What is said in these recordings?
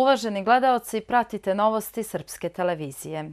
Uvaženi gledalci, pratite novosti Srpske televizije.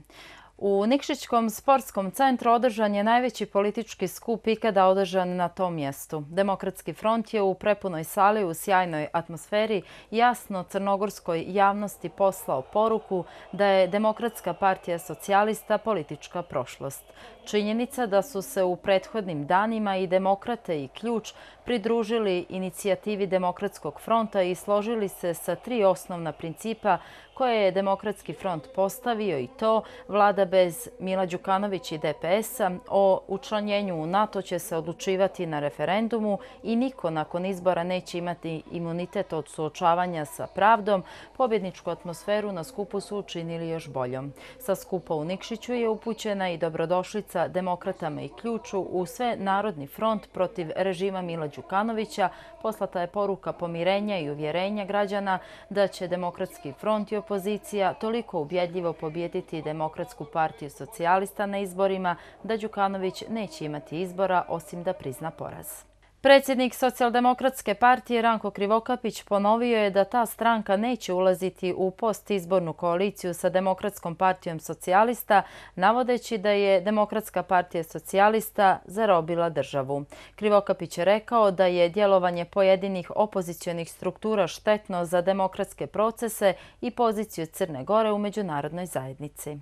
U Nikšićkom sportskom centru održan je najveći politički skup ikada održan na tom mjestu. Demokratski front je u prepunoj sali u sjajnoj atmosferi jasno crnogorskoj javnosti poslao poruku da je Demokratska partija socijalista politička prošlost. Činjenica da su se u prethodnim danima i demokrate i ključ pridružili inicijativi Demokratskog fronta i složili se sa tri osnovna principa koje je Demokratski front postavio i to vlada bez Mila Đukanović i DPS-a o učlanjenju u NATO će se odlučivati na referendumu i niko nakon izbora neće imati imunitet od suočavanja sa pravdom, pobjedničku atmosferu na skupu su učinili još boljom. Sa skupa u Nikšiću je upućena i dobrodošlica sa demokratama i ključu u sve narodni front protiv režima Mila Đukanovića, poslata je poruka pomirenja i uvjerenja građana da će demokratski front i opozicija toliko ubjedljivo pobjediti Demokratsku partiju socijalista na izborima da Đukanović neće imati izbora osim da prizna poraz. Predsjednik socijaldemokratske partije Ranko Krivokapić ponovio je da ta stranka neće ulaziti u postizbornu koaliciju sa Demokratskom partijom socijalista, navodeći da je Demokratska partija socijalista zarobila državu. Krivokapić je rekao da je djelovanje pojedinih opozicijonih struktura štetno za demokratske procese i poziciju Crne Gore u međunarodnoj zajednici.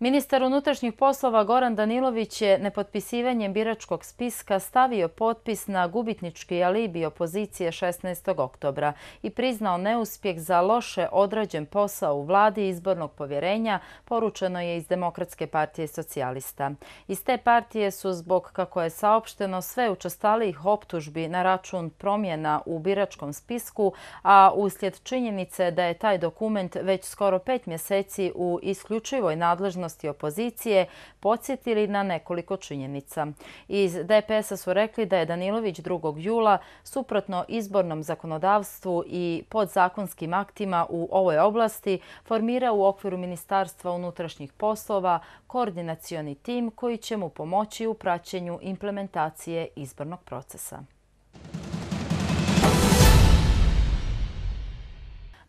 Ministar unutrašnjih poslova Goran Danilović je nepotpisivanjem biračkog spiska stavio potpis na gubitnički alibi opozicije 16. oktobra i priznao neuspjeh za loše odrađen posao u vladi izbornog povjerenja, poručeno je iz Demokratske partije socijalista. Iz te partije su zbog, kako je saopšteno, sve učestalijih optužbi na račun promjena u biračkom spisku, a uslijed činjenice da je taj dokument već skoro pet mjeseci u isključivoj nadležnosti aktivnosti opozicije podsjetili na nekoliko činjenica. Iz DPS-a su rekli da je Danilović 2. jula suprotno izbornom zakonodavstvu i podzakonskim aktima u ovoj oblasti formira u okviru Ministarstva unutrašnjih poslova koordinacioni tim koji će mu pomoći u praćenju implementacije izbornog procesa.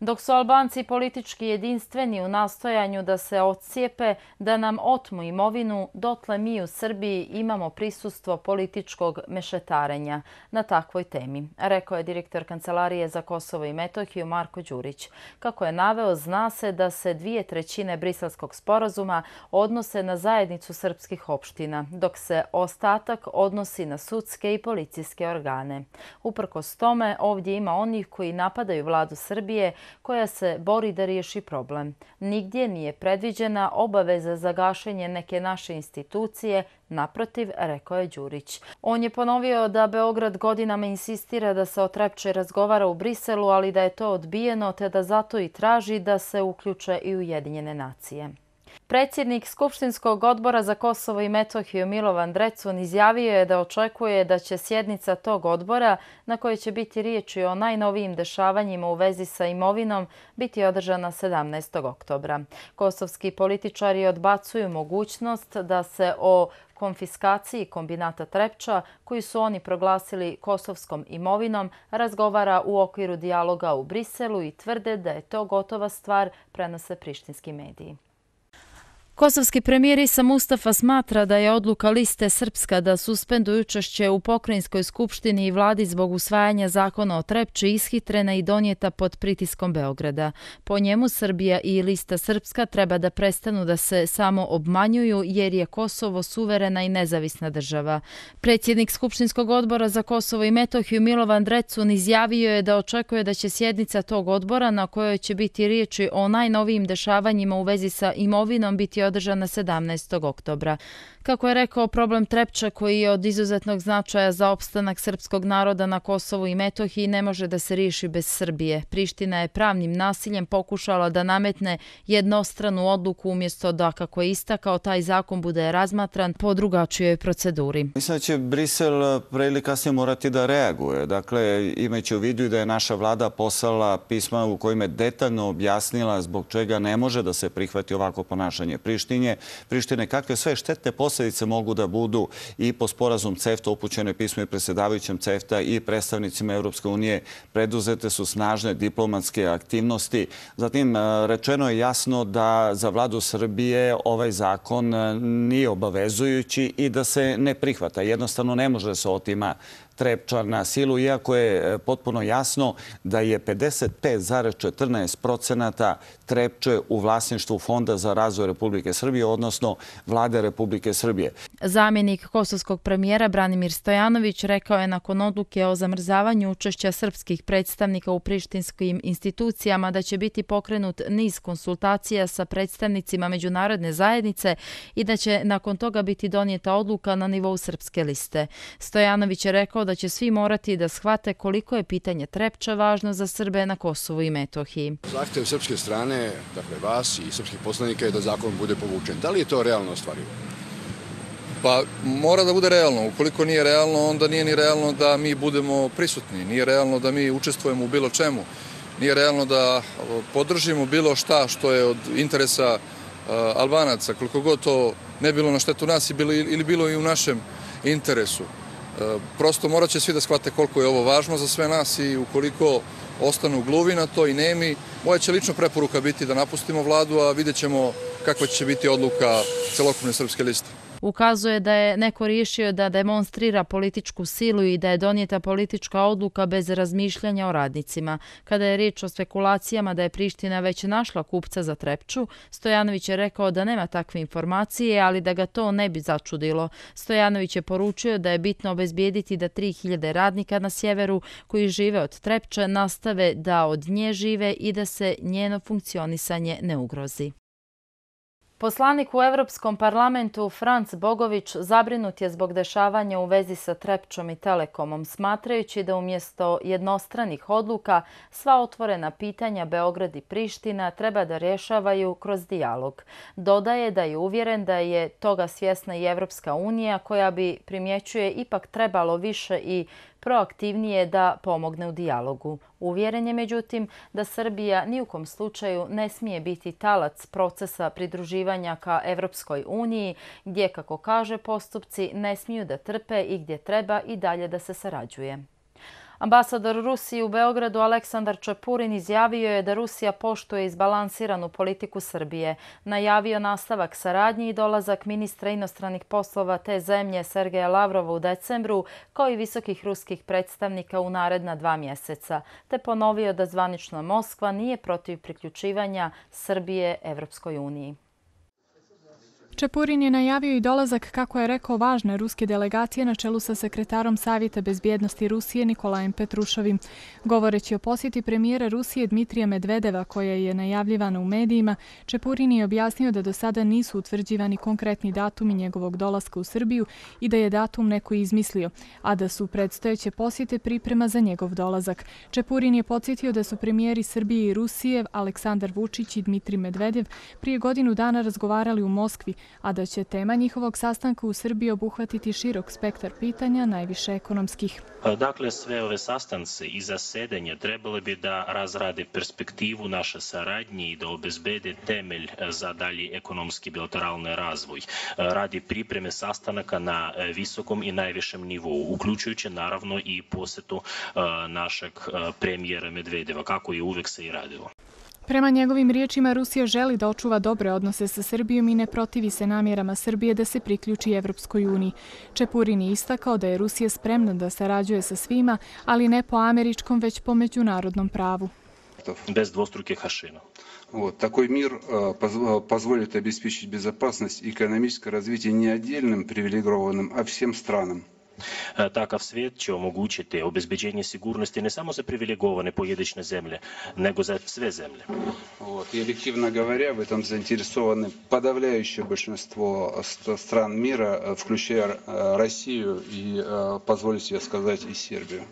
Dok su Albanci politički jedinstveni u nastojanju da se odcijepe, da nam otmu imovinu, dotle mi u Srbiji imamo prisustvo političkog mešetarenja na takvoj temi, rekao je direktor Kancelarije za Kosovo i Metohiju Marko Đurić. Kako je naveo, zna se da se dvije trećine brislavskog sporazuma odnose na zajednicu srpskih opština, dok se ostatak odnosi na sudske i policijske organe. Uprkos tome, ovdje ima onih koji napadaju vladu Srbije, koja se bori da riješi problem. Nigdje nije predviđena obaveza za gašenje neke naše institucije, naprotiv, rekao je Đurić. On je ponovio da Beograd godinama insistira da se o Trepče razgovara u Briselu, ali da je to odbijeno, te da zato i traži da se uključe i Ujedinjene nacije. Predsjednik Skupštinskog odbora za Kosovo i Metohiju Milovan Drecun izjavio je da očekuje da će sjednica tog odbora, na kojoj će biti riječi o najnovijim dešavanjima u vezi sa imovinom, biti održana 17. oktobra. Kosovski političari odbacuju mogućnost da se o konfiskaciji kombinata Trepča, koji su oni proglasili kosovskom imovinom, razgovara u okviru dialoga u Briselu i tvrde da je to gotova stvar, prenose prištinski mediji. Kosovski premijer Isa Mustafa smatra da je odluka liste Srpska da suspenduju u Pokrajinskoj skupštini i vladi zbog usvajanja zakona o Trepči ishitrena i donijeta pod pritiskom Beograda. Po njemu Srbija i lista Srpska treba da prestanu da se samo obmanjuju jer je Kosovo suverena i nezavisna država. Predsjednik Skupštinskog odbora za Kosovo i Metohiju Milovan Drecun izjavio je da očekuje da će sjednica tog odbora na kojoj će biti riječi o najnovijim dešavanjima u vezi sa imovinom biti održana 17. oktobra. Kako je rekao problem Trepča koji je od izuzetnog značaja za opstanak srpskog naroda na Kosovu i Metohiji ne može da se riši bez Srbije. Priština je pravnim nasiljem pokušala da nametne jednostranu odluku umjesto da, kako je istakao, taj zakon bude razmatran po drugačijoj proceduri. Mislim da će Brisel eh, pre ili kasnije morati da reaguje. Dakle, imajući u vidu da je naša vlada poslala pisma u kojim je detaljno objasnila zbog čega ne može da se prihvati ovako ponašanje Prištine, Prištine kakve sve štetne posle posljedice mogu da budu i po sporazum CEFTA, upućenoj pismu i predsjedavajućem CEFTA i predstavnicima unije preduzete su snažne diplomatske aktivnosti. Zatim, e, rečeno je jasno da za vladu Srbije ovaj zakon e, nije obavezujući i da se ne prihvata. Jednostavno ne može da se otima Trepčar na silu, iako je e, potpuno jasno da je 55,14 procenata Trepče u vlasništvu Fonda za razvoj Republike Srbije, odnosno vlade Republike Srbije. Zamjenik kosovskog premijera Branimir Stojanović rekao je nakon odluke o zamrzavanju učešća srpskih predstavnika u prištinskim institucijama da će biti pokrenut niz konsultacija sa predstavnicima međunarodne zajednice i da će nakon toga biti donijeta odluka na nivou srpske liste. Stojanović je rekao da će svi morati da shvate koliko je pitanje Trepča važno za Srbe na Kosovu i Metohiji. Zahtev srpske strane, dakle vas i srpskih poslanika je da zakon bude povučen. Da li je to realno stvarilo? Pa mora da bude realno. Ukoliko nije realno, onda nije ni realno da mi budemo prisutni. Nije realno da mi učestvujemo u bilo čemu. Nije realno da podržimo bilo šta što je od interesa e, Albanaca, koliko god to ne bilo na štetu nas ili bilo i u našem interesu. Prosto morat će svi da shvate koliko je ovo važno za sve nas i ukoliko ostanu gluvi na to i nemi, moja će lično preporuka biti da napustimo vladu, a vidjet ćemo kakva će biti odluka celokupne srpske liste ukazuje da je neko riješio da demonstrira političku silu i da je donijeta politička odluka bez razmišljanja o radnicima. Kada je riječ o spekulacijama da je Priština već našla kupca za Trepču, Stojanović je rekao da nema takve informacije, ali da ga to ne bi začudilo. Stojanović je poručio da je bitno obezbijediti da 3000 radnika na sjeveru koji žive od Trepče nastave da od nje žive i da se njeno funkcionisanje ne ugrozi. Poslanik u Evropskom parlamentu Franc Bogović zabrinut je zbog dešavanja u vezi sa Trepčom i Telekomom, smatrajući da umjesto jednostranih odluka sva otvorena pitanja Beograd i Priština treba da rješavaju kroz dijalog. Dodaje da je uvjeren da je toga svjesna i Evropska unija koja bi primjećuje ipak trebalo više i proaktivnije da pomogne u dialogu. Uvjeren je međutim da Srbija nijukom slučaju ne smije biti talac procesa pridruživanja ka Evropskoj uniji, gdje, kako kaže postupci, ne smiju da trpe i gdje treba i dalje da se sarađuje. Ambasador Rusije u Beogradu Aleksandar Čepurin izjavio je da Rusija poštuje izbalansiranu politiku Srbije, najavio nastavak saradnje i dolazak ministra inostranih poslova te zemlje Sergeja Lavrova u decembru, kao i visokih ruskih predstavnika u naredna dva mjeseca, te ponovio da zvanično Moskva nije protiv priključivanja Srbije Evropskoj uniji. Čepurin je najavio i dolazak, kako je rekao, važne ruske delegacije na čelu sa sekretarom Savjeta bezbjednosti Rusije Nikolajem Petrušovim. Govoreći o posjeti premijera Rusije Dmitrija Medvedeva, koja je najavljivana u medijima, Čepurin je objasnio da do sada nisu utvrđivani konkretni datumi njegovog dolaska u Srbiju i da je datum neko izmislio, a da su predstojeće posjete priprema za njegov dolazak. Čepurin je podsjetio da su premijeri Srbije i Rusije, Aleksandar Vučić i Dmitrij Medvedev, prije godinu dana razgovarali u Moskvi, a da će tema njihovog sastanka u Srbiji obuhvatiti širok spektar pitanja, najviše ekonomskih. Pa dakle, sve ove sastance i zasedanje trebale bi da razrade perspektivu naše saradnje i da obezbede temelj za dalji ekonomski bilateralni razvoj radi pripreme sastanaka na visokom i najvišem nivou, uključujući naravno i posetu e, našeg e, premijera Medvedeva, kako je uvek se i radilo. Prema njegovim riječima, Rusija želi da očuva dobre odnose sa Srbijom i ne protivi se namjerama Srbije da se priključi Evropskoj uniji. Čepurin je istakao da je Rusija spremna da sarađuje sa svima, ali ne po američkom, već po međunarodnom pravu. Bez dvostruke hašina. Вот, mir мир позволит обеспечить безопасность и экономическое ne не отдельным a а всем takav svijet će omogućiti obezbeđenje sigurnosti ne samo za privilegovane pojedinačne zemlje, nego za sve zemlje. Вот. И объективно говоря, в этом заинтересованы подавляющее большинство стран мира, включая Россию и, позволю себе сказать, и Сербию.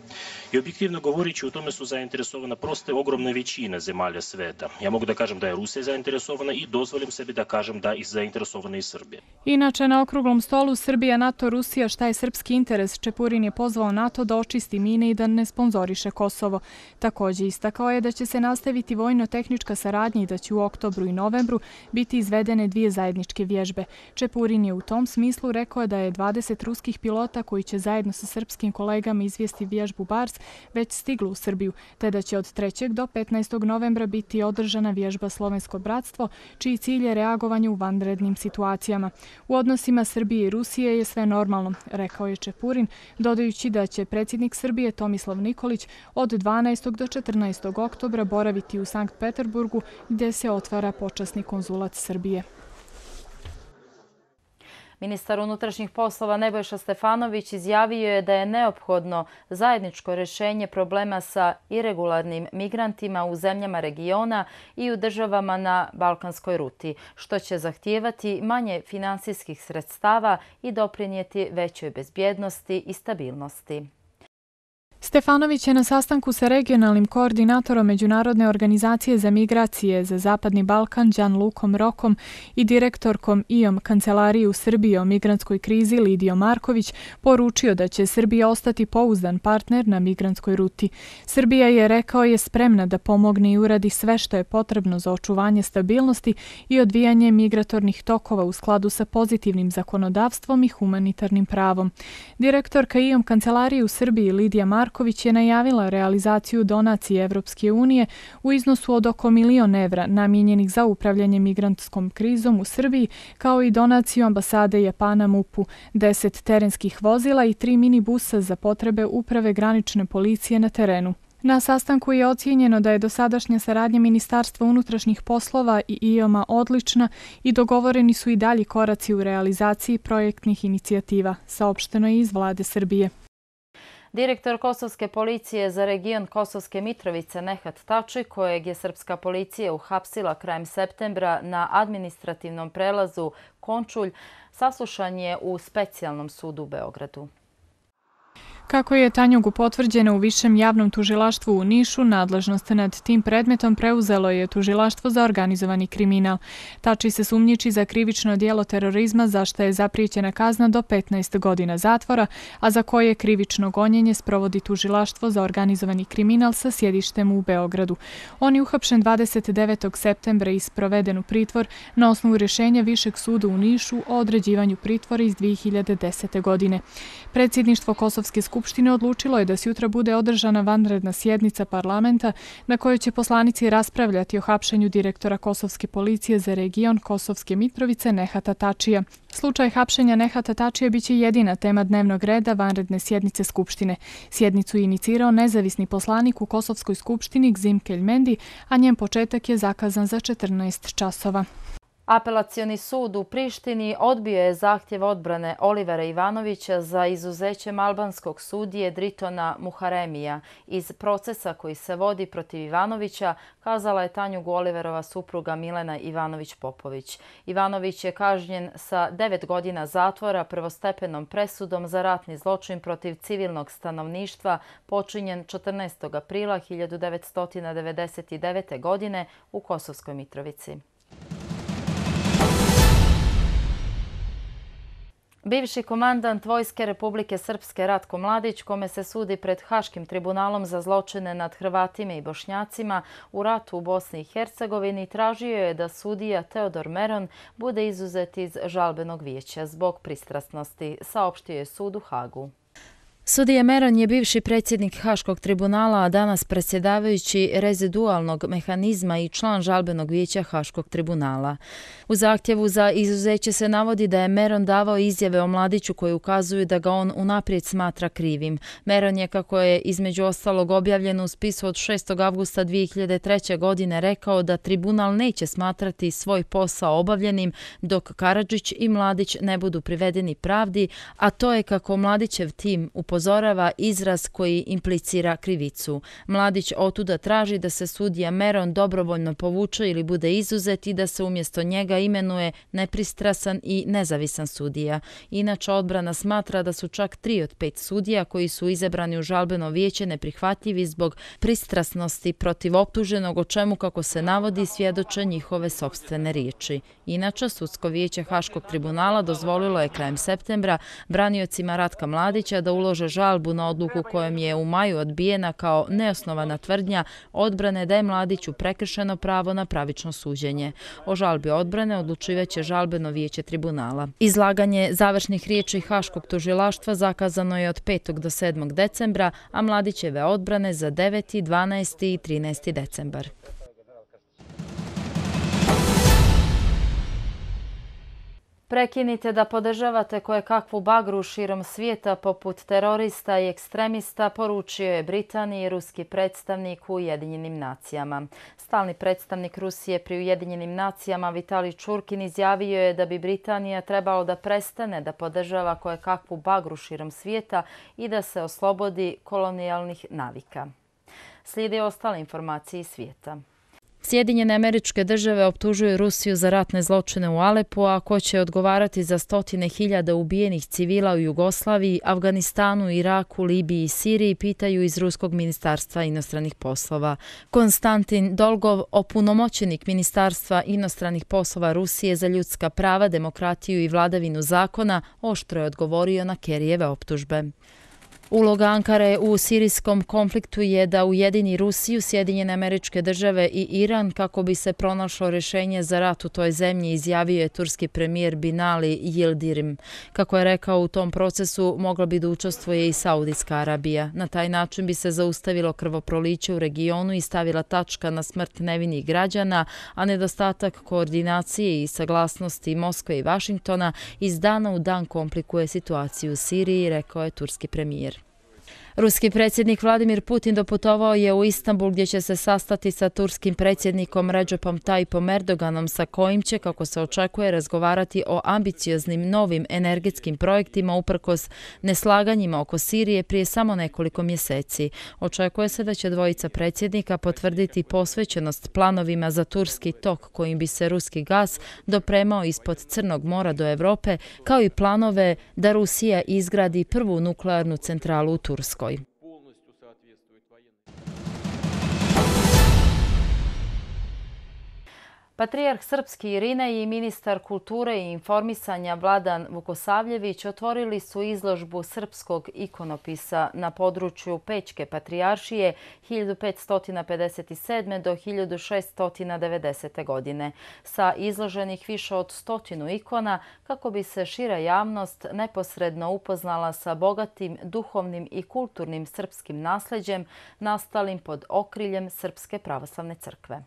И объективно говорячи, у тому су заінтересована просто огромна većina zemalja sveta. Ja mogu da kažem da je Rusija zainteresovana i dozvolim sebi da kažem da je zainteresovana i Srbija. Inače, na okruglom stolu Srbija, NATO, Rusija, šta je srpski interes Guterres Čepurin je pozvao NATO da očisti mine i da ne sponzoriše Kosovo. Također istakao je da će se nastaviti vojno-tehnička saradnja i da će u oktobru i novembru biti izvedene dvije zajedničke vježbe. Čepurin je u tom smislu rekao da je 20 ruskih pilota koji će zajedno sa srpskim kolegama izvijesti vježbu BARS već stiglu u Srbiju, te da će od 3. do 15. novembra biti održana vježba Slovensko bratstvo, čiji cilj je reagovanje u vanrednim situacijama. U odnosima Srbije i Rusije je sve normalno, rekao je Čepurin Furin, dodajući da će predsjednik Srbije Tomislav Nikolić od 12. do 14. oktobra boraviti u Sankt Peterburgu gdje se otvara počasni konzulat Srbije. Ministar unutrašnjih poslova Nebojša Stefanović izjavio je da je neophodno zajedničko rešenje problema sa irregularnim migrantima u zemljama regiona i u državama na Balkanskoj ruti, što će zahtijevati manje finansijskih sredstava i doprinijeti većoj bezbjednosti i stabilnosti. Stefanović je na sastanku sa regionalnim koordinatorom Međunarodne organizacije za migracije za Zapadni Balkan Đan Lukom Rokom i direktorkom IOM Kancelariju Srbije o migranskoj krizi Lidio Marković poručio da će Srbija ostati pouzdan partner na migranskoj ruti. Srbija je rekao je spremna da pomogne i uradi sve što je potrebno za očuvanje stabilnosti i odvijanje migratornih tokova u skladu sa pozitivnim zakonodavstvom i humanitarnim pravom. Direktorka IOM Kancelariju Srbije Lidija Marković Novaković je najavila realizaciju donacije Evropske unije u iznosu od oko milion evra namjenjenih za upravljanje migrantskom krizom u Srbiji, kao i donaciju ambasade Japana Mupu, u 10 terenskih vozila i 3 minibusa za potrebe uprave granične policije na terenu. Na sastanku je ocjenjeno da je dosadašnja saradnja Ministarstva unutrašnjih poslova i IOMA odlična i dogovoreni su i dalji koraci u realizaciji projektnih inicijativa, saopšteno je iz vlade Srbije. Direktor Kosovske policije za region Kosovske Mitrovice Nehat Tači, kojeg je srpska policija uhapsila krajem septembra na administrativnom prelazu Končulj, saslušan je u specijalnom sudu u Beogradu. Kako je Tanjogu potvrđeno u Višem javnom tužilaštvu u Nišu, nadležnost nad tim predmetom preuzelo je tužilaštvo za organizovani kriminal. Tači se sumnjiči za krivično dijelo terorizma za što je zapriječena kazna do 15 godina zatvora, a za koje krivično gonjenje sprovodi tužilaštvo za organizovani kriminal sa sjedištem u Beogradu. On je uhapšen 29. septembra i sproveden u pritvor na osnovu rješenja Višeg suda u Nišu o određivanju pritvora iz 2010. godine. Predsjedništvo Kosovske skupštine odlučilo je da se sutra bude održana vanredna sjednica parlamenta na kojoj će poslanici raspravljati o hapšenju direktora Kosovske policije za region Kosovske Mitrovice Nehata Tačija. Slučaj hapšenja Nehata Tačija biće jedina tema dnevnog reda vanredne sjednice Skupštine. Sjednicu je inicirao nezavisni poslanik u Kosovskoj skupštini Gzim Keljmendi, a njen početak je zakazan za 14 časova. Apelacioni sud u Prištini odbio je zahtjev odbrane Olivera Ivanovića za izuzećem albanskog sudije Dritona Muharemija iz procesa koji se vodi protiv Ivanovića, kazala je Tanjugu Oliverova supruga Milena Ivanović-Popović. Ivanović je kažnjen sa devet godina zatvora prvostepenom presudom za ratni zločin protiv civilnog stanovništva počinjen 14. aprila 1999. godine u Kosovskoj Mitrovici. Bivši komandant Vojske Republike Srpske Ratko Mladić, kome se sudi pred Haškim tribunalom za zločine nad Hrvatima i Bošnjacima u ratu u Bosni i Hercegovini, tražio je da sudija Teodor Meron bude izuzet iz žalbenog vijeća zbog pristrasnosti, saopštio je sud u Hagu. Sudija Meron je bivši predsjednik Haškog tribunala, a danas predsjedavajući rezidualnog mehanizma i član žalbenog vijeća Haškog tribunala. U zahtjevu za izuzeće se navodi da je Meron davao izjave o mladiću koji ukazuju da ga on unaprijed smatra krivim. Meron je, kako je između ostalog objavljen u spisu od 6. avgusta 2003. godine, rekao da tribunal neće smatrati svoj posao obavljenim dok Karadžić i mladić ne budu privedeni pravdi, a to je kako mladićev tim upozorio upozorava izraz koji implicira krivicu. Mladić otuda traži da se sudija Meron dobrovoljno povuče ili bude izuzet i da se umjesto njega imenuje nepristrasan i nezavisan sudija. Inače, odbrana smatra da su čak tri od pet sudija koji su izebrani u žalbeno vijeće neprihvatljivi zbog pristrasnosti protiv optuženog, o čemu, kako se navodi, svjedoče njihove sobstvene riječi. Inače, Sudsko vijeće Haškog tribunala dozvolilo je krajem septembra braniocima Ratka Mladića da ulože žalbu na odluku kojom je u maju odbijena kao neosnovana tvrdnja odbrane da je mladiću prekršeno pravo na pravično suđenje. O žalbi odbrane odlučivaće žalbeno vijeće tribunala. Izlaganje završnih riječi Haškog tužilaštva zakazano je od 5. do 7. decembra, a mladićeve odbrane za 9., 12. i 13. decembar. Prekinite da podržavate koje kakvu bagru širom svijeta poput terorista i ekstremista, poručio je Britaniji ruski predstavnik u Ujedinjenim nacijama. Stalni predstavnik Rusije pri Ujedinjenim nacijama Vitali Čurkin izjavio je da bi Britanija trebalo da prestane da podržava koje kakvu bagru širom svijeta i da se oslobodi kolonijalnih navika. Slijede ostale informacije svijeta. Sjedinjene američke države optužuju Rusiju za ratne zločine u Alepu, a ko će odgovarati za stotine hiljada ubijenih civila u Jugoslaviji, Afganistanu, Iraku, Libiji i Siriji, pitaju iz Ruskog ministarstva inostranih poslova. Konstantin Dolgov, opunomoćenik ministarstva inostranih poslova Rusije za ljudska prava, demokratiju i vladavinu zakona, oštro je odgovorio na Kerijeve optužbe. Uloga Ankare u sirijskom konfliktu je da ujedini Rusiju, Sjedinjene američke države i Iran kako bi se pronašlo rješenje za rat u toj zemlji, izjavio je turski premijer Binali Yildirim. Kako je rekao, u tom procesu mogla bi da učestvuje i Saudijska Arabija. Na taj način bi se zaustavilo krvoproliće u regionu i stavila tačka na smrt nevinih građana, a nedostatak koordinacije i saglasnosti Moskve i Vašingtona iz dana u dan komplikuje situaciju u Siriji, rekao je turski premijer. Ruski predsjednik Vladimir Putin doputovao je u Istanbul gdje će se sastati sa turskim predsjednikom Ređepom Tajpom Erdoganom sa kojim će, kako se očekuje, razgovarati o ambicioznim novim energetskim projektima uprkos neslaganjima oko Sirije prije samo nekoliko mjeseci. Očekuje se da će dvojica predsjednika potvrditi posvećenost planovima za turski tok kojim bi se ruski gaz dopremao ispod Crnog mora do Evrope, kao i planove da Rusija izgradi prvu nuklearnu centralu u Turskoj. Patriarh Srpski Irina i ministar kulture i informisanja Vladan Vukosavljević otvorili su izložbu srpskog ikonopisa na području Pećke patrijaršije 1557. do 1690. godine sa izloženih više od stotinu ikona kako bi se šira javnost neposredno upoznala sa bogatim duhovnim i kulturnim srpskim nasljeđem nastalim pod okriljem Srpske pravoslavne crkve.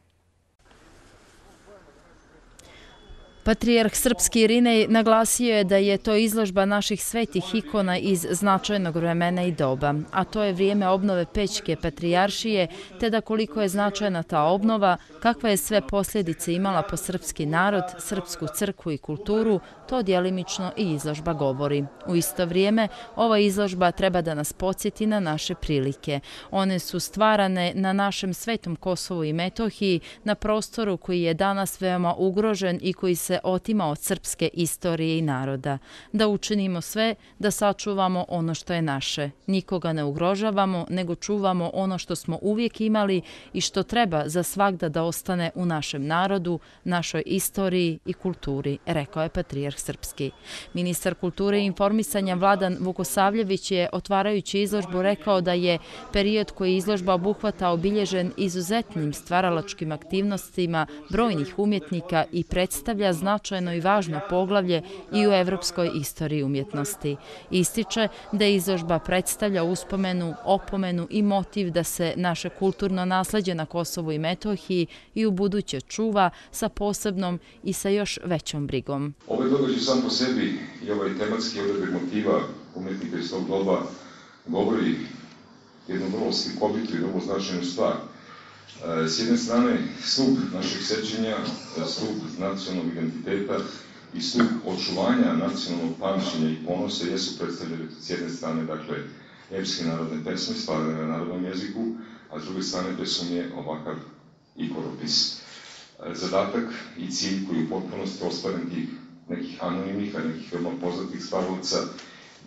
Patrijarh Srpski Irinej naglasio je da je to izložba naših svetih ikona iz značajnog vremena i doba, a to je vrijeme obnove Pećke Patrijaršije, te da koliko je značajna ta obnova, kakva je sve posljedice imala po srpski narod, srpsku crkvu i kulturu, to djelimično i izložba govori. U isto vrijeme, ova izložba treba da nas podsjeti na naše prilike. One su stvarane na našem svetom Kosovu i Metohiji, na prostoru koji je danas veoma ugrožen i koji se se otima od srpske istorije i naroda, da učinimo sve da sačuvamo ono što je naše. Nikoga ne ugrožavamo, nego čuvamo ono što smo uvijek imali i što treba za svakda da ostane u našem narodu, našoj istoriji i kulturi, rekao je Patrijarh Srpski. Ministar kulture i informisanja Vladan Vukosavljević je otvarajući izložbu rekao da je period koji izložba obuhvata obilježen izuzetnim stvaralačkim aktivnostima brojnih umjetnika i predstavlja značajno i važno poglavlje i u evropskoj istoriji umjetnosti. Ističe da izložba predstavlja uspomenu, opomenu i motiv da se naše kulturno nasledđe na Kosovu i Metohiji i u buduće čuva sa posebnom i sa još većom brigom. Ovo ovaj je događaj sam po sebi i ovaj tematski odrebe motiva umjetnika iz tog doba govori jednu vrlo slikobitu i vrlo značajnu stvar. Eh, s jedne strane, stup našeg sećenja, eh, stup nacionalnog identiteta i stup očuvanja nacionalnog pamćenja i ponosa jesu predstavljene s jedne strane, dakle, epske narodne pesme, stvarane na narodnom jeziku, a s druge strane, pesom je ovakav ikoropis. Eh, zadatak i cilj koji u potpunosti ostvaren tih nekih anonimnih, a nekih veoma poznatih stvarovaca,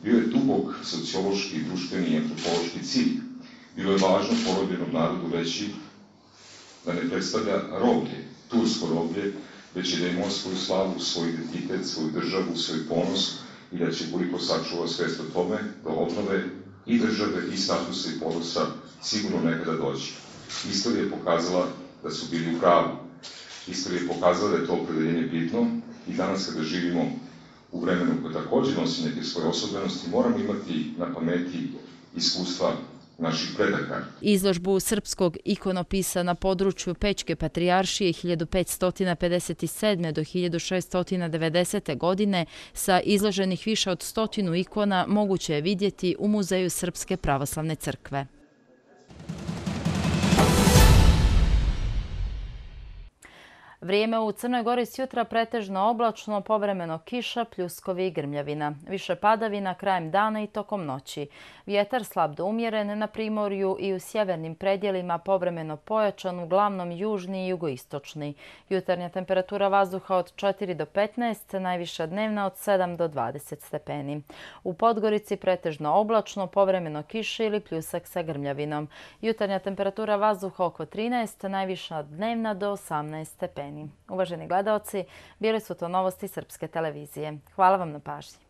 bio je dubog sociološki, društveni i antropološki cilj. Bilo je važno porodljenom narodu reći da ne predstavlja roblje, tursko roblje, već i da ima svoju slavu, svoj identitet, svoju državu, svoj ponos i da će koliko sačuva svest o tome da obnove i države i statusa i ponosa sigurno nekada doći. Istorija je pokazala da su bili u pravu. Istorija je pokazala da je to opredeljenje bitno i danas kada živimo u vremenu koje takođe nosi neke svoje osobenosti, moramo imati na pameti iskustva naših predaka. Izložbu srpskog ikonopisa na području Pečke patrijaršije 1557. do 1690. godine sa izloženih više od stotinu ikona moguće je vidjeti u Muzeju Srpske pravoslavne crkve. Vrijeme u Crnoj Gori s jutra pretežno oblačno, povremeno kiša, pljuskovi i grmljavina. Više padavina krajem dana i tokom noći. Vjetar slab do umjeren na primorju i u sjevernim predjelima povremeno pojačan, uglavnom južni i jugoistočni. Jutarnja temperatura vazduha od 4 do 15, najviša dnevna od 7 do 20 stepeni. U Podgorici pretežno oblačno, povremeno kiša ili pljusak sa grmljavinom. Jutarnja temperatura vazduha oko 13, najviša dnevna do 18 stepeni. Vojvodini. Uvaženi gledalci, bili su to novosti Srpske televizije. Hvala vam na pažnji.